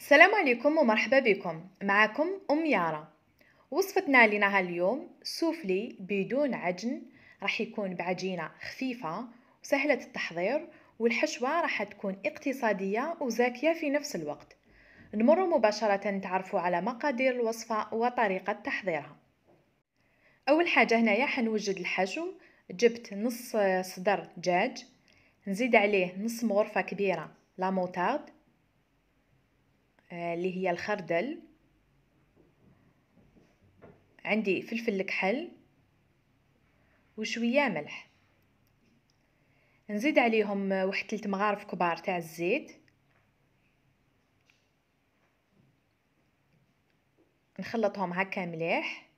السلام عليكم ومرحبا بكم معكم أم يارا وصفتنا لنا اليوم سوفلي بدون عجن راح يكون بعجينة خفيفة وسهلة التحضير والحشوة راح تكون اقتصادية وزاكية في نفس الوقت نمر مباشرة تعرفوا على مقادير الوصفة وطريقة تحضيرها أول حاجة هنايا حنوجد الحشو جبت نص صدر دجاج نزيد عليه نص مغرفة كبيرة لا موتارد آه، اللي هي الخردل عندي فلفل الكحل وشويه ملح نزيد عليهم واحد ثلاث مغارف كبار تاع الزيت نخلطهم هكا مليح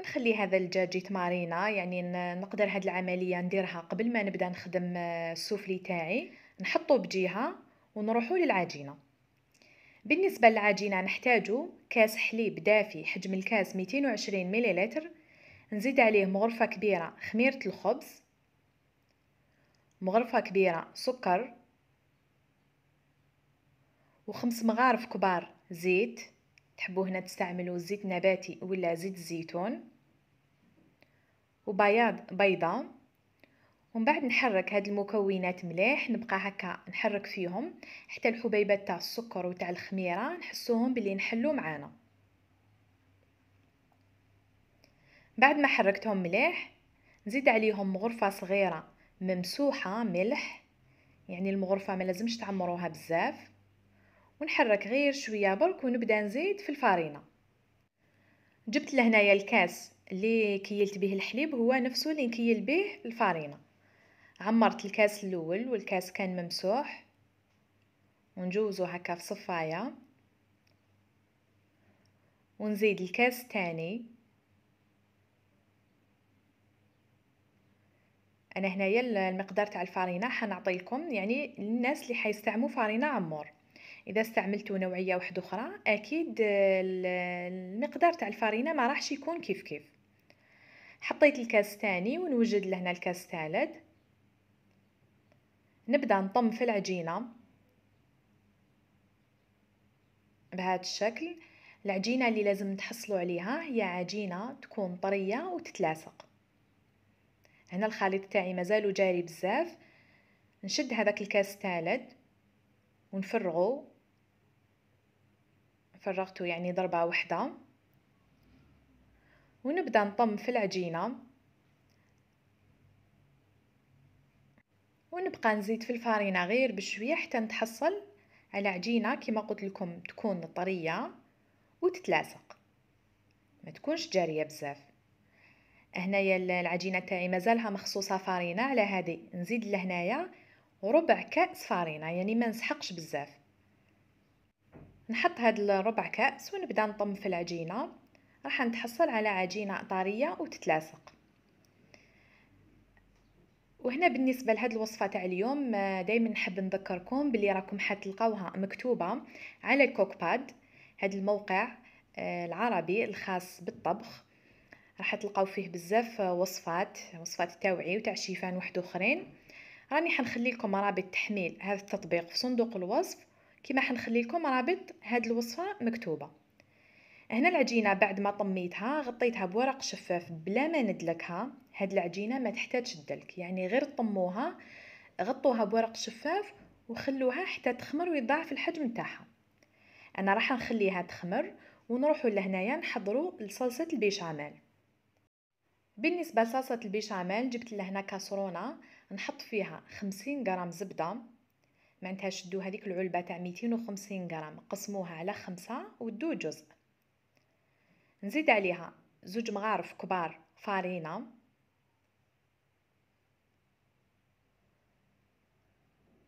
نخلي هذا الدجاج يتمارينا يعني نقدر هاد العمليه نديرها قبل ما نبدا نخدم آه، السوفلي تاعي نحطو بجهه ونروحو للعجينه بالنسبة للعجينة نحتاج كاس حليب دافي حجم الكاس 220 مليلتر نزيد عليه مغرفة كبيرة خميرة الخبز مغرفة كبيرة سكر وخمس مغارف كبار زيت تحبوا هنا تستعملوا زيت نباتي ولا زيت الزيتون وبياض بيضة ومن بعد نحرك هاد المكونات مليح نبقى هكا نحرك فيهم حتى الحبيبات تاع السكر وتاع الخميره نحسوهم بلي نحلو معانا بعد ما حركتهم مليح نزيد عليهم غرفه صغيره ممسوحه ملح يعني المغرفه ما لازمش تعمروها بزاف ونحرك غير شويه برك ونبدا نزيد في الفارينه جبت لهنايا الكاس اللي كيلت به الحليب هو نفسه اللي نكيل به الفارينه عمرت الكاس الاول والكاس كان ممسوح ونجوزو هكا في صفايه ونزيد الكاس الثاني انا هنايا المقدار تاع حنعطي لكم يعني الناس اللي حيستعموا فارينة عمور اذا استعملتوا نوعيه واحده اخرى اكيد المقدار تاع الفارينة ما راحش يكون كيف كيف حطيت الكاس الثاني ونوجد لهنا الكاس الثالث نبدأ نطم في العجينة بهذا الشكل العجينة اللي لازم تحصلوا عليها هي عجينة تكون طرية وتتلاصق هنا الخليط تاعي مازالو جاري بزاف نشد هذاك الكاس تالت ونفرغو فرغته يعني ضربة واحدة ونبدأ نطم في العجينة ونبقى نزيد في الفارينة غير بشوية حتى نتحصل على عجينة كما قلت لكم تكون طرية وتتلاصق ما تكونش جارية بزاف هنايا العجينة تاعي مازالها مخصوصة فارينة على هذه نزيد لهنايا ربع كأس فارينة يعني ما نسحقش بزاف نحط هاد الربع كأس ونبدا نطم في العجينة راح نتحصل على عجينة طرية وتتلاصق وهنا بالنسبة لهذه الوصفة تاع اليوم آه، دائما نحب نذكركم باللي راكم حتلقاوها مكتوبة على الكوكباد هذا الموقع آه، العربي الخاص بالطبخ راح تلقاو فيه بزاف آه، وصفات وصفات تاوعي وتاع شيفان واحد اخرين راني حنخلي لكم رابط تحميل هذا التطبيق في صندوق الوصف كما حنخلي لكم رابط هذه الوصفه مكتوبه هنا العجينه بعد ما طميتها غطيتها بورق شفاف بلا ما ندلكها هاد العجينه ما تحتاجش الدلك يعني غير طموها غطوها بورق شفاف وخلوها حتى تخمر ويضاعف الحجم تاعها انا راح نخليها تخمر ونروحوا لهنايا نحضروا لصلصه البيشاميل بالنسبه لصلصه البيشاميل جبت لهنا كاسرونه نحط فيها 50 غرام زبده معناتها شدو هذيك العلبه تاع 250 غرام قسموها على خمسة ودوا جزء نزيد عليها زوج مغارف كبار فارينة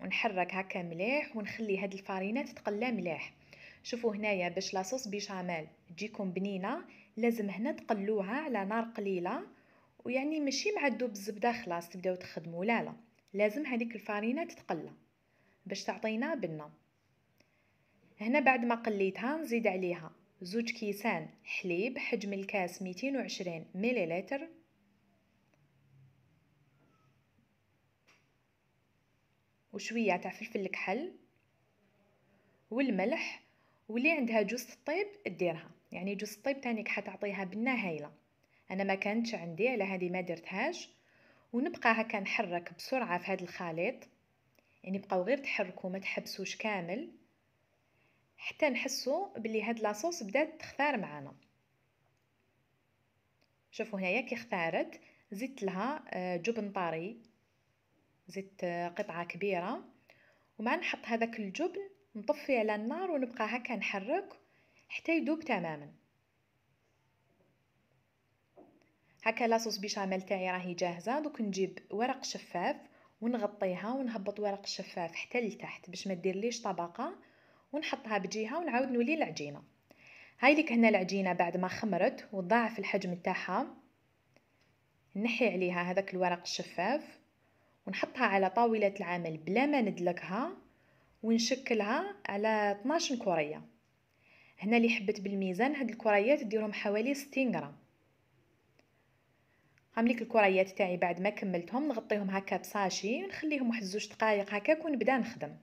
ونحرك هكا مليح ونخلي هاد الفارينة تتقلى مليح شوفوا هنايا باش لاصوص بيشاميل تجيكم بنينه لازم هنا تقلوها على نار قليله ويعني ماشي مع الدوب الزبده خلاص تبداو تخدموا لا لا لازم هذيك الفارينة تتقلى باش تعطينا بنه هنا بعد ما قليتها نزيد عليها زوج كيسان حليب حجم الكاس 220 مليلتر وشوية تاع فلفل الكحل والملح واللي عندها جوز الطيب ديرها يعني جوز الطيب تانيك حتعطيها بنة هايله انا ما كانتش عندي على هذه ما درتهاش ونبقى هكا نحرك بسرعه في هذا الخليط يعني بقاو غير تحركوا ما تحبسوش كامل حتى نحسو بلي هاد لاصوص بدات تختار معانا شوفوا هنايا كي اختارت زدت لها آه، جبن طري زدت آه، قطعه كبيره ومع نحط هذاك الجبن نطفي على النار ونبقى هكا نحرك حتى يذوب تماما هكا لاصوص بيشاميل تاعي راهي جاهزه دوك نجيب ورق شفاف ونغطيها ونهبط ورق شفاف حتى لتحت باش ما ديرليش طبقه ونحطها بجهه ونعاود نولي العجينه هاي لك هنا العجينه بعد ما خمرت وضاعف الحجم تاعها نحي عليها هذاك الورق الشفاف ونحطها على طاوله العمل بلا ما ندلكها ونشكلها على 12 كوريه هنا اللي حبت بالميزان هاد الكريات ديرهم حوالي 60 غرام عامليك الكريات تاعي بعد ما كملتهم نغطيهم هكا بساشي ونخليهم واحد زوج دقائق هكاك ونبدا نخدم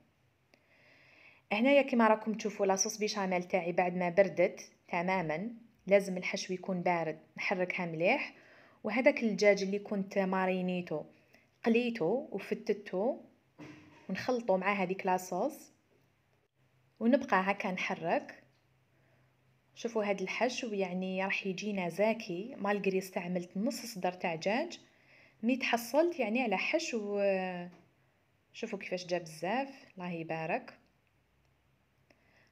هنايا كما راكم تشوفوا لاصوص بيشاميل تاعي بعد ما بردت تماما لازم الحشو يكون بارد نحركها مليح وهذاك الدجاج اللي كنت مارينيتو قليته وفتته ونخلطه مع هذيك لاصوص ونبقى هكا نحرك شوفوا هاد الحشو يعني راح يجينا زاكي مالغري استعملت نص صدر تاع دجاج مي تحصلت يعني على حشو آه، شوفوا كيفاش جاب بزاف الله يبارك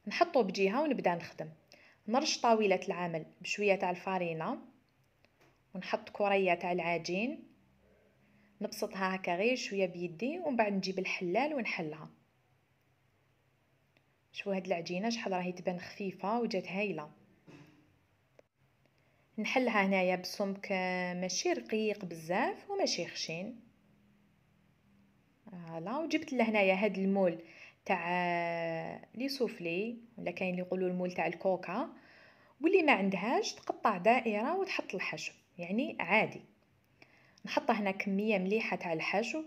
نحطه بجهة ونبدأ نخدم نرش طاولة العمل بشوية تاع الفارينة ونحط كرية تاع العجين نبسطها هكا غير شوية بيدي ومن بعد نجيب الحلال ونحلها شوفوا هاد العجينة شحال راهي تبان خفيفة وجات هايلة نحلها هنايا بسمك آه، ماشي رقيق بزاف وماشي خشين هلا وجبت لهنايا هاد المول تاع لي سوفلي ولا كاين اللي يقولوا المول تاع الكوكا واللي ما عندهاش تقطع دائره وتحط الحشو يعني عادي نحط هنا كميه مليحه تاع الحشو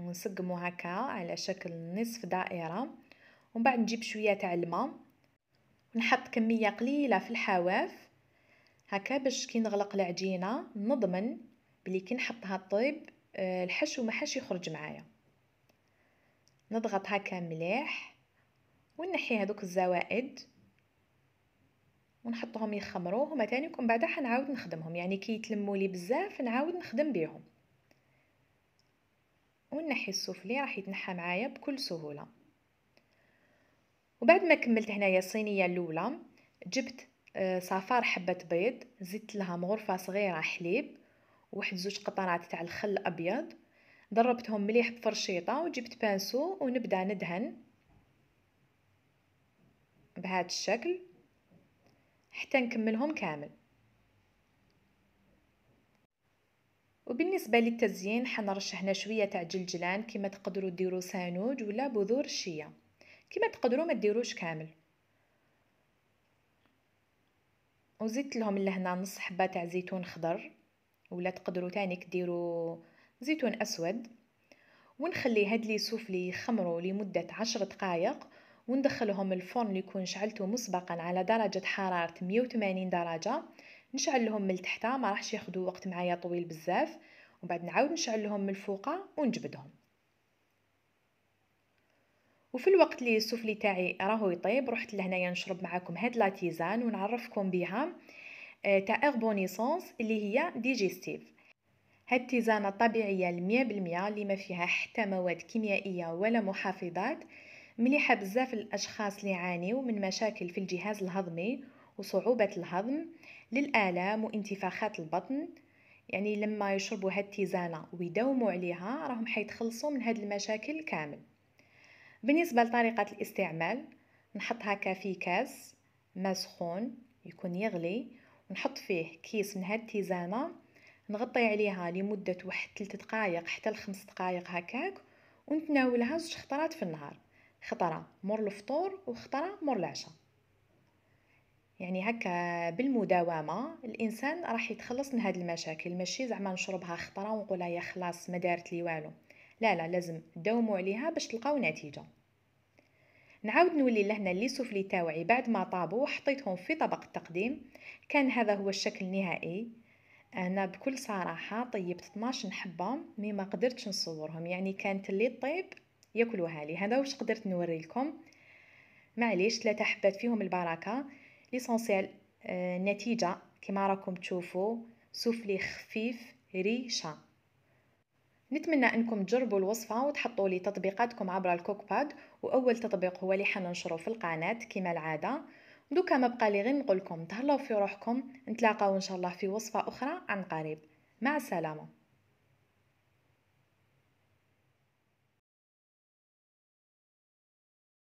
ونسقمو هكا على شكل نصف دائره ومن بعد نجيب شويه تاع الماء ونحط كميه قليله في الحواف هكا باش كي نغلق العجينه نضمن بلي كي نحطها طيب الحشو ما حاش يخرج معايا نضغط هكا مليح ونحي هذوك الزوائد ونحطهم يخمروا هما تاني ومن بعدا حنعاود نخدمهم يعني كي يتلموا لي بزاف نعاود نخدم بيهم ونحي السفلي راح يتنحى معايا بكل سهوله وبعد ما كملت هنايا الصينيه الاولى جبت آه، صفار حبه بيض زدت لها مغرفه صغيره حليب وواحد زوج قطرات تاع الخل الابيض ضربتهم مليح بفرشيطة وجبت بانسو ونبدأ ندهن بهذا الشكل حتى نكملهم كامل وبالنسبة للتزيين حنرش هنا شوية تاع جلجلان كما تقدروا ديروا سانوج ولا بذور الشيا كما تقدروا ما ديروش كامل وزدت لهم لهنا نص حبة تاع زيتون خضر ولا تقدروا تاني ديروا زيتون أسود ونخلي هاد لي سوفلي يخمروا لمدة عشر دقايق وندخلهم الفرن اللي كون شعلته مسبقا على درجة حرارة 180 درجة نشعلهم من تحت ما راحش ياخدوا وقت معايا طويل بزاف وبعد نعاود نشعلهم من الفوقة ونجبدهم وفي الوقت اللي السوفلي تاعي راهو يطيب رحت لهنايا نشرب معاكم هاد لاتيزان ونعرفكم بها تاع اغبونيسونس اللي هي ديجيستيف هاد التيزانة طبيعية المية بالمية اللي ما فيها حتى مواد كيميائية ولا محافظات مليحة بزاف للأشخاص اللي يعانيو من مشاكل في الجهاز الهضمي وصعوبة الهضم للآلام وانتفاخات البطن يعني لما يشربوا هاد التيزانة ويداوموا عليها راهم حيتخلصوا من هاد المشاكل كامل بالنسبة لطريقة الاستعمال نحط هكا في كاس ما سخون يكون يغلي ونحط فيه كيس من هاد التيزانة نغطي عليها لمدة واحد تلت دقائق حتى لخمس دقائق هكاك ونتناولها زوج خطرات في النهار خطرة مور الفطور وخطرة مور العشاء يعني هكا بالمداومه الانسان راح يتخلص من هاد المشاكل ماشي زعما نشربها خطره ونقولها يا خلاص ما دارت لي والو لا لا لازم داوموا عليها باش تلقاو نتيجه نعاود نولي لهنا لي سوفلي تاوعي بعد ما طابو وحطيتهم في طبق التقديم كان هذا هو الشكل النهائي انا بكل صراحه طيبت 12 حبه مي ما قدرتش نصورهم يعني كانت اللي طيب ياكلوها لي هذا واش قدرت نوري لكم معليش ثلاثه حبات فيهم البركه ليسونسيال النتيجه آه، كما راكم تشوفوا سوفلي خفيف ريشه نتمنى انكم تجربوا الوصفه وتحطوا لي تطبيقاتكم عبر الكوك باد واول تطبيق هو اللي حننشره في القناه كما العاده دوكا ما بقى لي غير نقول لكم تهلاو في روحكم نتلاقاو ان شاء الله في وصفه اخرى عن قريب مع السلامه